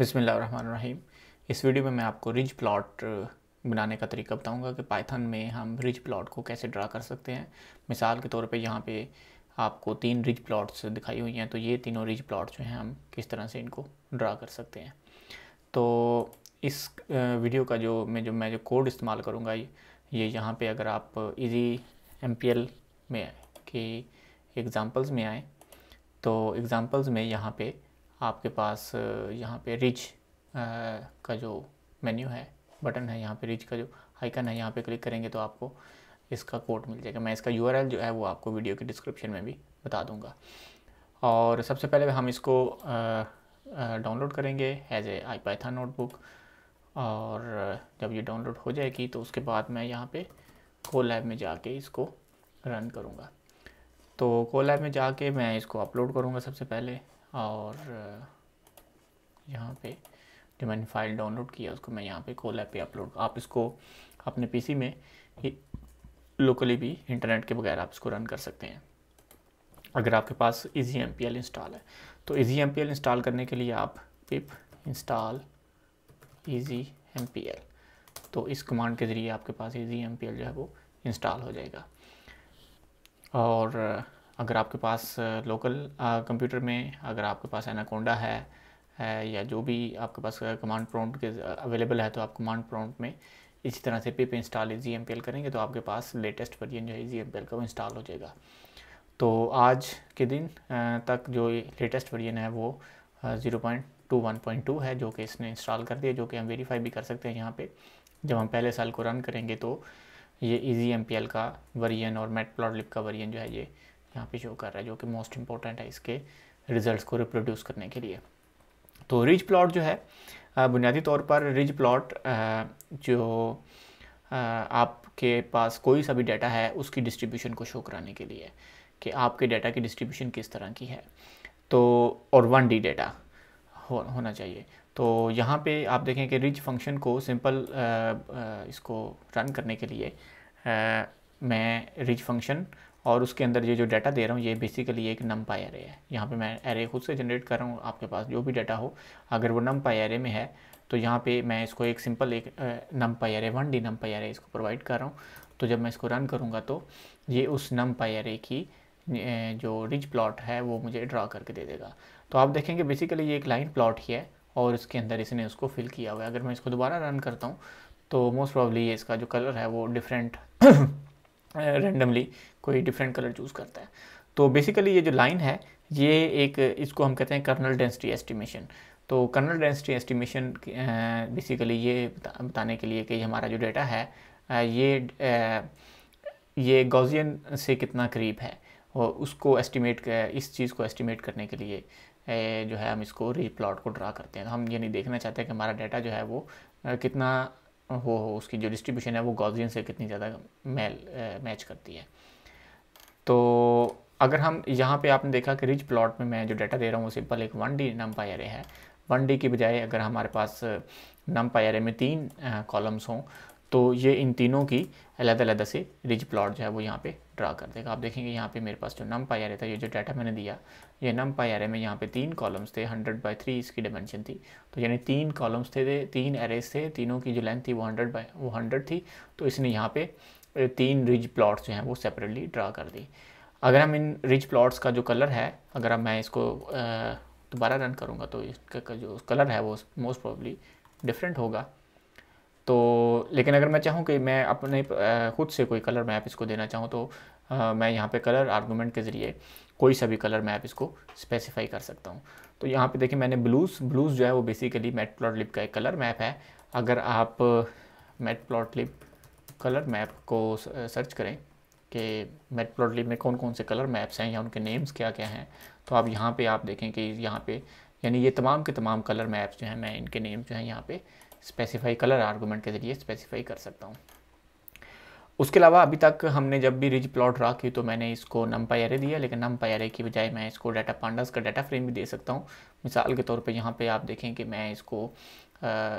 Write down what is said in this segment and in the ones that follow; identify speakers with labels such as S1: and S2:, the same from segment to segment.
S1: बिसमीम इस वीडियो में मैं आपको रिज प्लॉट बनाने का तरीका बताऊंगा कि पाइथन में हम रिज प्लॉट को कैसे ड्रा कर सकते हैं मिसाल के तौर पे यहाँ पे आपको तीन रिज प्लॉट्स दिखाई हुई हैं तो ये तीनों रिज प्लॉट जो हैं हम किस तरह से इनको ड्रा कर सकते हैं तो इस वीडियो का जो मैं जो मैं जो कोड इस्तेमाल करूँगा ये यहाँ पर अगर आप इजी एम में के एग्ज़ाम्पल्स में आएँ तो एग्ज़ाम्पल्स में यहाँ पर आपके पास यहाँ पे रिच का जो मेन्यू है बटन है यहाँ पे रिच का जो आइकन है यहाँ पे क्लिक करेंगे तो आपको इसका कोड मिल जाएगा मैं इसका यूआरएल जो है वो आपको वीडियो के डिस्क्रिप्शन में भी बता दूंगा और सबसे पहले हम इसको डाउनलोड करेंगे as a I Python notebook और जब ये डाउनलोड हो जाएगी तो उसके बाद मैं यहाँ पे को लैब में जाके इसको रन करूँगा तो को लैब में जाके मैं इसको अपलोड करूँगा सबसे पहले और यहाँ पे जो मैंने फाइल डाउनलोड किया उसको मैं यहाँ पे ऐप पे अपलोड आप इसको अपने पीसी में लोकली भी इंटरनेट के बगैर आप इसको रन कर सकते हैं अगर आपके पास ईजी एम इंस्टॉल है तो ईजी एम इंस्टॉल करने के लिए आप पिप इंस्टॉल ईजी एम तो इस कमांड के ज़रिए आपके पास ईजी एम जो है वो इंस्टॉल हो जाएगा और अगर आपके पास लोकल कंप्यूटर में अगर आपके पास एनाकोंडा है, या जो भी आपके पास कमांड प्रॉम्प्ट के अवेलेबल है तो आप कमांड प्रॉम्प्ट में इसी तरह से पिप इंस्टॉल जी एम करेंगे तो आपके पास लेटेस्ट वर्जन जो है जी एम का वो इंस्टॉल हो जाएगा तो आज के दिन तक जो लेटेस्ट वर्जन है वो zero point two one point two है जो कि इसने इंस्टॉल कर दिया जो कि हम वेरीफाई भी कर सकते हैं यहाँ पे जब हम पहले साल को रन करेंगे तो ये जी एम का वर्जन और मेट प्लॉट लिप का वर्जन जो है ये यहाँ पे शो कर रहा है जो कि मोस्ट इंपॉर्टेंट है इसके रिजल्ट्स को रिप्रोड्यूस करने के लिए तो रिज प्लॉट जो है बुनियादी तौर पर रिज प्लॉट जो आपके पास कोई सा भी डाटा है उसकी डिस्ट्रीब्यूशन को शो कराने के लिए कि आपके डाटा की डिस्ट्रीब्यूशन किस तरह की है तो और वन डी डाटा हो, होना चाहिए तो यहाँ पे आप देखें कि रिज फंक्शन को सिंपल इसको रन करने के लिए आ, मैं रिज फंक्शन और उसके अंदर ये जो डाटा दे रहा हूँ ये बेसिकली एक नम पाई एरे है यहाँ पे मैं एरे खुद से जनरेट कर रहा हूँ आपके पास जो भी डाटा हो अगर वो नम पाई एरे में है तो यहाँ पे मैं इसको एक सिंपल एक नम पाई एरे वन डी नम पाई एरे इसको प्रोवाइड कर रहा हूँ तो जब मैं इसको रन करूँगा तो ये उस नम पाई एरे की जो रिच प्लॉट है वो मुझे ड्रा करके दे देगा तो आप देखेंगे बेसिकली ये एक लाइन प्लॉट ही है और इसके अंदर इसने उसको फिल किया हुआ है अगर मैं इसको दोबारा रन करता हूँ तो मोस्ट प्रॉब्ली ये इसका जो कलर है वो डिफरेंट रेंडमली कोई डिफरेंट कलर चूज़ करता है तो बेसिकली ये जो लाइन है ये एक इसको हम कहते हैं कर्नल डेंसिटी एस्टिमेशन तो कर्नल डेंसिटी एस्टिमेशन बेसिकली ये बता, बताने के लिए कि हमारा जो डेटा है ये ये गौजियन से कितना करीब है और उसको एस्टिमेट इस चीज़ को एस्टिमेट करने के लिए जो है हम इसको री को ड्रा करते हैं तो हम ये नहीं देखना चाहते कि हमारा डाटा जो है वो कितना वो उसकी जो डिस्ट्रीब्यूशन है वो गॉजियन से कितनी ज़्यादा मैल मैच करती है तो अगर हम यहाँ पे आपने देखा कि रिच प्लॉट में मैं जो डाटा दे रहा हूँ वो सिंपल एक वन डी नम पाई है वन डी की बजाय अगर हमारे पास नम पाई में तीन कॉलम्स हों तो ये इन तीनों की अलग अलग से रिच प्लॉट जो है वो यहाँ पे ड्रा कर देगा आप देखेंगे यहाँ पे मेरे पास जो नम पाई था ये जो डाटा मैंने दिया ये नम पाई एरे में यहाँ पे तीन कॉलम्स थे हंड्रेड बाई थ्री इसकी डिमेंशन थी तो यानी तीन कॉलम्स थे तीन एरेज थे तीनों की जो लेंथ थी वो हंड्रेड बाई वो हंड्रेड थी तो इसने यहाँ पे तीन रिज प्लॉट्स जो हैं वो सेपरेटली ड्रा कर दी अगर हम इन रिज प्लॉट्स का जो कलर है अगर मैं इसको दोबारा रन करूँगा तो इसका जो कलर है वो मोस्ट प्रॉब्ली डिफरेंट होगा तो लेकिन अगर मैं चाहूँ कि मैं अपने खुद से कोई कलर मैप इसको देना चाहूँ तो आ, मैं यहाँ पे कलर आर्गूमेंट के ज़रिए कोई सा भी कलर मैं आप इसको स्पेसिफाई कर सकता हूँ तो यहाँ पे देखिए मैंने ब्लूज ब्लूज जो है वो बेसिकली मेट प्लॉट लिप का एक कलर मैप है अगर आप matplotlib colour map को सर्च करें कि मेट प्लॉट लिप में कौन कौन से कलर मैप्स हैं या उनके नेम्स क्या क्या हैं तो आप यहाँ पे आप देखें कि यहाँ पे यानी ये तमाम के तमाम कलर मैप्स जो हैं मैं इनके नेम जो हैं यहाँ पर स्पेसिफाई कलर आर्गूमेंट के ज़रिए स्पेसिफाई कर सकता हूँ उसके अलावा अभी तक हमने जब भी रिज प्लॉट ड्रा की तो मैंने इसको नम पायरे दिया लेकिन नम पायरे की बजाय मैं इसको डाटा पांडास का डाटा फ्रेम भी दे सकता हूँ मिसाल के तौर पे यहाँ पे आप देखें कि मैं इसको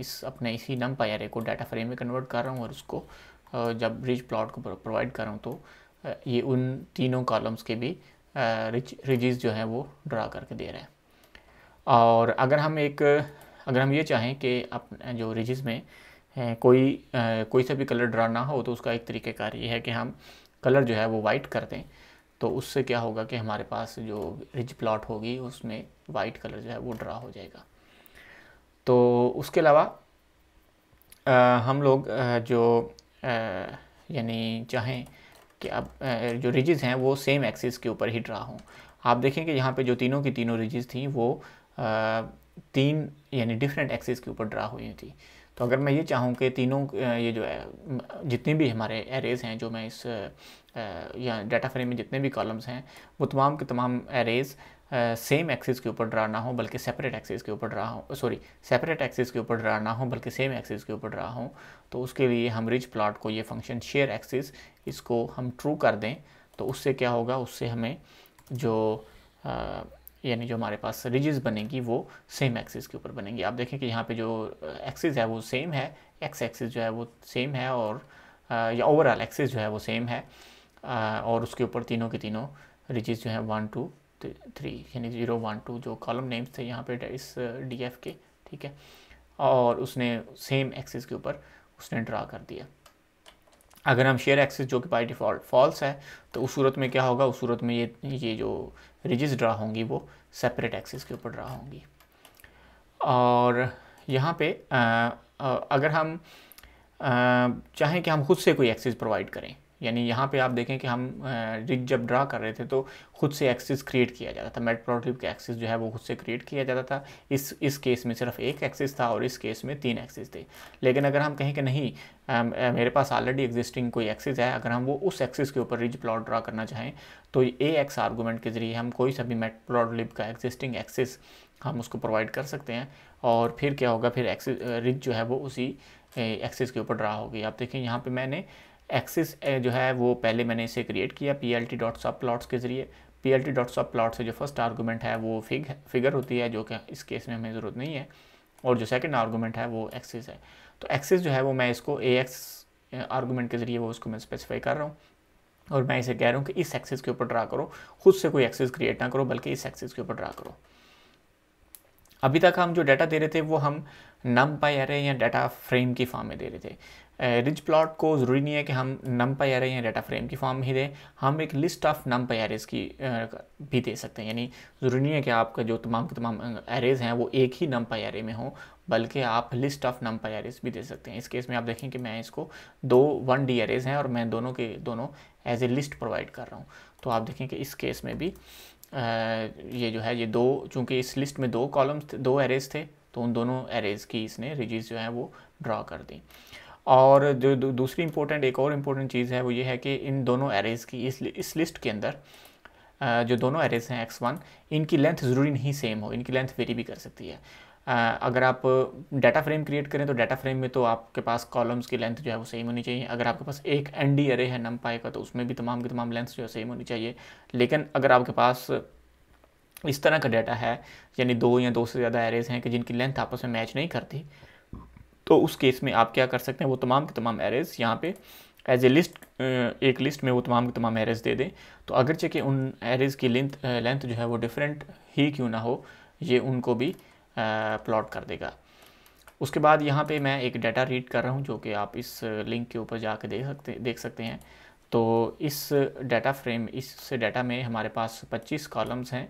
S1: इस अपने इसी नम पायरे को डाटा फ्रेम में कन्वर्ट कर रहा हूँ और उसको जब रिज प्लॉट को प्रोवाइड कर रहा हूँ तो ये उन तीनों कॉलम्स के भी रिज रिजिज जो हैं वो ड्रा करके दे रहे हैं और अगर हम एक अगर हम ये चाहें कि अपने जो रिजिज में कोई कोई सा भी कलर ड्रा ना हो तो उसका एक तरीक़ेकार ये है कि हम कलर जो है वो वाइट कर दें तो उससे क्या होगा कि हमारे पास जो रिज प्लॉट होगी उसमें वाइट कलर जो है वो ड्रा हो जाएगा तो उसके अलावा हम लोग आ, जो यानी चाहें कि अब जो रिजिज़ हैं वो सेम एक्सिस के ऊपर ही ड्रा हों आप देखें कि यहाँ पे जो तीनों की तीनों रिजिज़ थी वो आ, तीन यानी डिफरेंट एक्सिस के ऊपर ड्रा हुई थी तो अगर मैं ये चाहूँ कि तीनों ये जो है जितने भी हमारे एरेज़ हैं जो मैं इस या डाटा फ्रेम में जितने भी कॉलम्स हैं वो तमाम के तमाम एरेज़ सेम एक्सिस के ऊपर ड्रा ना हो बल्कि सेपरेट एक्सिस के ऊपर ड्रा हो सॉरी सेपरेट एक्सिस के ऊपर ड्रा ना हो बल्कि सेम एक्सिस के ऊपर ड्रा हो तो उसके लिए हम रिच प्लॉट को ये फंक्शन शेयर एक्सिस इसको हम ट्रू कर दें तो उससे क्या होगा उससे हमें जो आ, यानी जो हमारे पास रिजिज बनेंगी वो सेम एक्सिस के ऊपर बनेंगी आप देखें कि यहाँ पे जो एक्सिस है वो सेम है एक्स एक्सिस जो है वो सेम है और या ओवरऑल एक्सिस जो है वो सेम है और उसके ऊपर तीनों के तीनों रिजिज जो है वन टू थ्री यानी ज़ीरो वन टू जो कॉलम नेम्स थे यहाँ पे इस डी एफ के ठीक है और उसने सेम एक्सिस के ऊपर उसने ड्रा कर दिया अगर हम शेयर एक्सिस जो कि बाई डिफ़ॉल्ट फॉल्स है तो उस सूरत में क्या होगा उस सूरत में ये ये जो रिजिस ड्रा होंगी वो सेपरेट एक्सिस के ऊपर ड्रा होंगी और यहाँ पे आ, आ, अगर हम आ, चाहें कि हम खुद से कोई एक्सिस प्रोवाइड करें यानी यहाँ पे आप देखें कि हम रिग जब ड्रा कर रहे थे तो खुद से एक्सिस क्रिएट किया जाता था मेट प्रोटिव का एक्सिस जो है वो खुद से क्रिएट किया जाता था इस इस केस में सिर्फ एक एक्सिस था और इस केस में तीन एक्सिस थे लेकिन अगर हम कहें कि नहीं आ, मेरे पास ऑलरेडी एग्जिस्टिंग कोई एक्सिस है अगर हम वो उस एक्सिस के ऊपर रिज प्लॉट ड्रा करना चाहें तो ए एक्स आर्गूमेंट के ज़रिए हम कोई सा भी मेट प्लॉट का एग्जिस्टिंग एक्सिस हम उसको प्रोवाइड कर सकते हैं और फिर क्या होगा फिर एक्सिस रिज जो है वो उसी एक्सिस के ऊपर ड्रा होगी आप देखें यहाँ पर मैंने एक्सिस जो है वो पहले मैंने इसे क्रिएट किया P L T dot subplots के ज़रिए P L T dot subplot से जो फर्स्ट आर्गूमेंट है वो फिग फिगर होती है जो कि इस केस में हमें ज़रूरत नहीं है और जो सेकेंड आर्गूमेंट है वो एक्सिस है तो एक्सिस जो है वो मैं इसको ए एक्स आर्गूमेंट के ज़रिए वो उसको मैं स्पेसिफाई कर रहा हूँ और मैं इसे कह रहा हूँ कि इस एक्सिस के ऊपर ड्रा करो खुद से कोई एक्सिस क्रिएट ना करो बल्कि इस एक्सिस के ऊपर ड्रा करो अभी तक हम जो डाटा दे रहे थे वो हम नम पाई एरे या डाटा फ्रेम की फॉर्म में दे रहे थे रिच प्लॉट को ज़रूरी नहीं है कि हम नम पाई आर या डेटा फ्रेम की फॉर्म ही दें हम एक list of NumPy array की भी दे सकते हैं यानी ज़रूरी नहीं है कि आपका जो तमाम के तमाम एरेज़ हैं वो एक ही नम पाई आर में हो बल्कि आप list of NumPy array भी दे सकते हैं इस केस में आप देखें कि मैं इसको दो वन डी एरेज हैं और मैं दोनों के दोनों एज ए लिस्ट प्रोवाइड कर रहा हूँ तो आप देखें कि इस केस में भी ये जो है ये दो चूँकि इस लिस्ट में दो कॉलम्स दो एरेज थे तो उन दोनों एरेज की इसने रिजिज जो है वो ड्रा कर दी और जो दूसरी इम्पोर्टेंट एक और इम्पोर्टेंट चीज़ है वो ये है कि इन दोनों एरेज़ की इस इस लिस्ट के अंदर जो दोनों एरेज हैं एक्स वन इनकी लेंथ ज़रूरी नहीं सेम हो इनकी लेंथ वेरी भी कर सकती है अगर आप डाटा फ्रेम क्रिएट करें तो डाटा फ्रेम में तो आपके पास कॉलम्स की लेंथ जो है वो सेम होनी चाहिए अगर आपके पास एक एन डी एरे है नम पाए का तो उसमें भी तमाम की तमाम लेंथ जो है सेम होनी चाहिए लेकिन अगर आपके पास इस तरह का डाटा है यानी दो या दो से ज़्यादा एरेज हैं कि जिनकी लेंथ आपस में मैच नहीं करती तो उस केस में आप क्या कर सकते हैं वो तमाम के तमाम एरेज यहाँ पे एज ए लिस्ट एक लिस्ट में वो तमाम के तमाम एरेज दे दें तो अगरचे कि उन एरेज की लेंथ लेंथ जो है वो डिफरेंट ही क्यों ना हो ये उनको भी प्लॉट कर देगा उसके बाद यहाँ पे मैं एक डाटा रीड कर रहा हूँ जो कि आप इस लिंक के ऊपर जाके देख सकते देख सकते हैं तो इस डाटा फ्रेम इस डाटा में हमारे पास 25 कॉलम्स हैं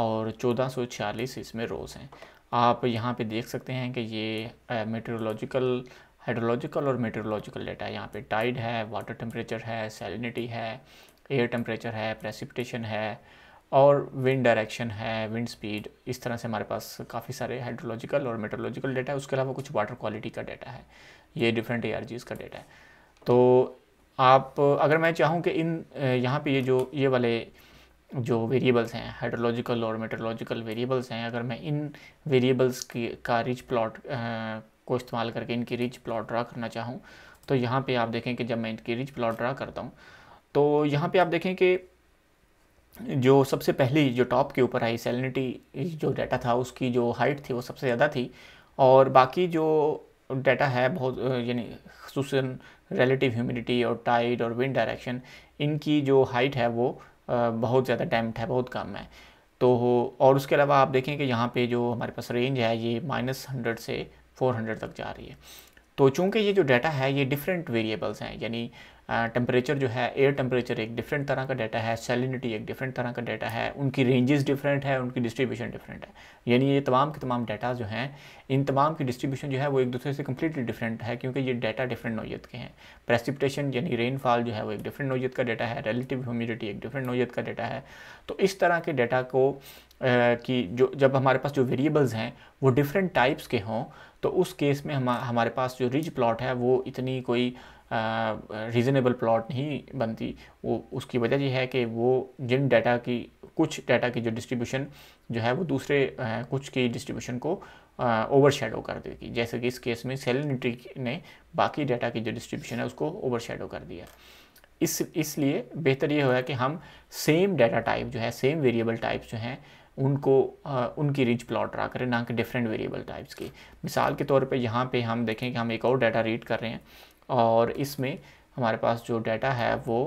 S1: और छियालीस इसमें रोज़ हैं आप यहाँ पे देख सकते हैं कि ये मेट्रोलॉजिकल हाइड्रोलॉजिकल और मेट्रोलॉजिकल डेटा है यहाँ पे टाइड है वाटर टेम्परेचर है सैलिनिटी है एयर टेम्परेचर है प्रेसिपिटेशन है और विंड डायरेक्शन है विंड स्पीड इस तरह से हमारे पास काफ़ी सारे हाइड्रोलॉजिकल और मेट्रोलॉजिकल डेटा है उसके अलावा कुछ वाटर क्वालिटी का डेटा है ये डिफरेंट ए का डेटा है तो आप अगर मैं चाहूँ कि इन यहाँ पे ये जो ये वाले जो वेरिएबल्स हैं हाइड्रोलॉजिकल और मेट्रोलॉजिकल वेरिएबल्स हैं अगर मैं इन वेरिएबल्स की का रिच प्लॉट को इस्तेमाल करके इनकी रिच प्लॉट ड्रा करना चाहूँ तो यहाँ पे आप देखें कि जब मैं इनकी रिच प्लॉट ड्रा करता हूँ तो यहाँ पे आप देखें कि जो सबसे पहली जो टॉप के ऊपर आई सेलिनिटी जो डाटा था उसकी जो हाइट थी वो सबसे ज़्यादा थी और बाकी जो डाटा है बहुत यानी खूस रेलेटिव ह्यूमिडिटी और टाइड और विंड डायरेक्शन इनकी जो हाइट है वो बहुत ज़्यादा डैम्प्ट है बहुत कम है तो और उसके अलावा आप देखें कि यहाँ पे जो हमारे पास रेंज है ये माइनस हंड्रेड से फोर हंड्रेड तक जा रही है तो चूँकि ये जो डाटा है ये डिफरेंट वेरिएबल्स हैं यानी टेम्परेचर जो है एयर टेम्परेचर एक डिफरेंट तरह का डाटा है सेलिनिटी एक डिफरेंट तरह का डाटा है उनकी रेंजेस डिफरेंट है उनकी डिस्ट्रीब्यूशन डिफरेंट है यानी ये तमाम के तमाम डाटा जो हैं इन तमाम की डिस्ट्रीब्यूशन जो है वो एक दूसरे से कम्प्लीटली डिफरेंट है क्योंकि ये डाटा डिफरेंट नोयत के हैं प्रेसिपिटेशन यानी रेनफॉल जो है वो एक डिफरेंट नोयत का डाटा है रिलेटिव ह्यूमिडिटी एक डिफरेंट नोयत का डाटा है तो इस तरह के डाटा को कि जो जब हमारे पास जो वेरिएबल्स हैं वो डिफरेंट टाइप्स के हों तो उस केस में हम हमारे पास जो रिज प्लॉट है वो इतनी कोई रीज़नेबल प्लॉट नहीं बनती वो उसकी वजह यह है कि वो जिन डाटा की कुछ डाटा की जो डिस्ट्रीब्यूशन जो है वो दूसरे आ, कुछ की डिस्ट्रीब्यूशन को ओवर शेडो कर देगी जैसे कि इस केस में सेलिनिटी ने बाकी डाटा की जो डिस्ट्रीब्यूशन है उसको ओवर शेडो कर दिया इस इसलिए बेहतर ये होगा कि हम सेम डाटा टाइप जो है सेम वेरिएबल टाइप्स जो हैं उनको आ, उनकी रिच प्लॉट ड्रा करें ना कि डिफरेंट वेरिएबल टाइप्स की मिसाल के तौर पे यहाँ पे हम देखें कि हम एक और डाटा रीड कर रहे हैं और इसमें हमारे पास जो डाटा है वो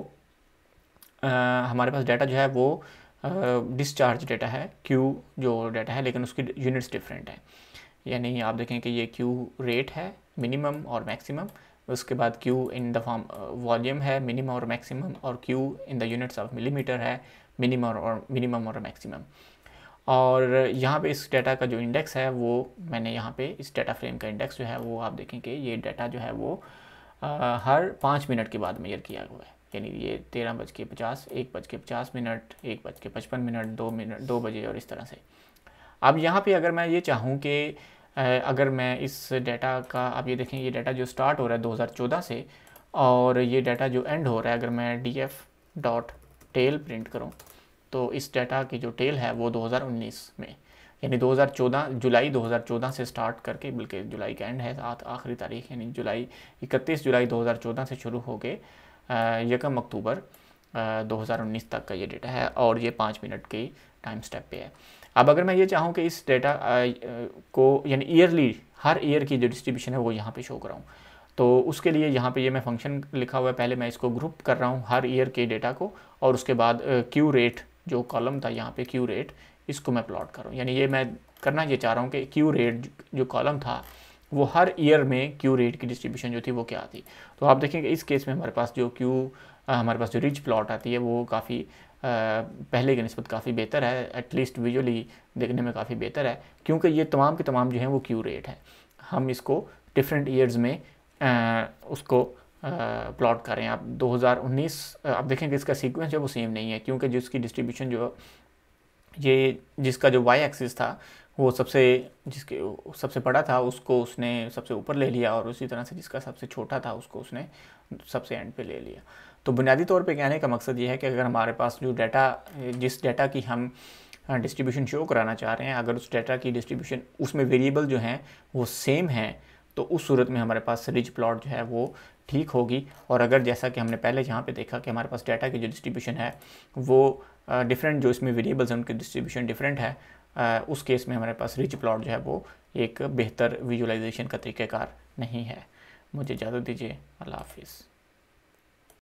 S1: आ, हमारे पास डाटा जो है वो डिस्चार्ज डाटा है क्यू जो डाटा है लेकिन उसकी यूनिट्स डिफरेंट हैं यानी आप देखें कि ये क्यू रेट है मिनिमम और मैक्सिमम उसके बाद Q in the form volume है मिनिमम और मैक्सिमम और Q in the units of millimetre है मिनिमम और मिनिमम और मैक्सिमम और यहाँ पे इस डाटा का जो इंडेक्स है वो मैंने यहाँ पे इस डाटा फ्रेम का इंडेक्स जो है वो आप देखें कि ये डाटा जो है वो आ, हर पाँच मिनट के बाद मेजर किया हुआ है यानी ये तेरह बज के पचास एक बज के पचास मिनट एक बज के पचपन मिनट दो मिनट दो बजे और इस तरह से अब यहाँ पे अगर मैं ये चाहूँ कि अगर मैं इस डाटा का आप ये देखें ये डाटा जो स्टार्ट हो रहा है 2014 से और ये डाटा जो एंड हो रहा है अगर मैं D F dot tail print करूँ तो इस डाटा की जो टेल है वो 2019 में यानी 2014 जुलाई 2014 से स्टार्ट करके बल्कि जुलाई का एंड है साथ आखिरी तारीख यानी जुलाई 31 जुलाई 2014 से शुरू हो गए यकम अक्टूबर 2019 तक का ये डेटा है और ये पाँच मिनट के टाइम स्टेप पे है अब अगर मैं ये चाहूँ कि इस डेटा को यानी ईयरली हर ईयर की जो डिस्ट्रीब्यूशन है वो यहाँ पे शो कराऊँ तो उसके लिए यहाँ पे ये मैं फंक्शन लिखा हुआ है पहले मैं इसको ग्रुप कर रहा हूँ हर ईयर के डेटा को और उसके बाद क्यू रेट जो कॉलम था यहाँ पे क्यू रेट इसको मैं प्लॉट करूँ यानी ये मैं करना ये चाह रहा हूँ कि क्यू रेट जो कॉलम था वो हर ईयर में क्यू रेट की डिस्ट्रीब्यूशन जो थी वो क्या आती तो आप देखेंगे इस केस में हमारे पास जो क्यू हमारे पास जो रिच प्लॉट आती है वो काफ़ी पहले के नस्बत काफ़ी बेहतर है एटलीस्ट विजुअली देखने में काफ़ी बेहतर है क्योंकि ये तमाम के तमाम जो हैं वो क्यू रेट है हम इसको डिफरेंट ईयर्स में आ, उसको प्लॉट करें आप 2019 आप देखेंगे इसका सीक्वेंस जो वो सेम नहीं है क्योंकि जिसकी डिस्ट्रीब्यूशन जो ये जिसका जो वाई एक्सिस था वो सबसे जिसके सबसे बड़ा था उसको उसने सबसे ऊपर ले लिया और उसी तरह से जिसका सबसे छोटा था उसको उसने सबसे एंड पे ले लिया तो बुनियादी तौर पे कहने का मकसद ये है कि अगर हमारे पास जो डाटा जिस डाटा की हम डिस्ट्रीब्यूशन शो कराना चाह रहे हैं अगर उस डाटा की डिस्ट्रीब्यूशन उसमें वेरिएबल जो हैं वो सेम हैं तो उस सूरत में हमारे पास रिज प्लॉट जो है वो ठीक होगी और अगर जैसा कि हमने पहले यहाँ पे देखा कि हमारे पास डाटा की जो डिस्ट्रीब्यूशन है वो डिफरेंट जो इसमें वेरिएबल्स हैं उनकी डिस्ट्रीब्यूशन डिफरेंट है आ, उस केस में हमारे पास रिच प्लॉट जो है वो एक बेहतर विजुलाइजेशन का तरीक़ेकार नहीं है मुझे इजाज़त दीजिए अल्लाह हाफिज़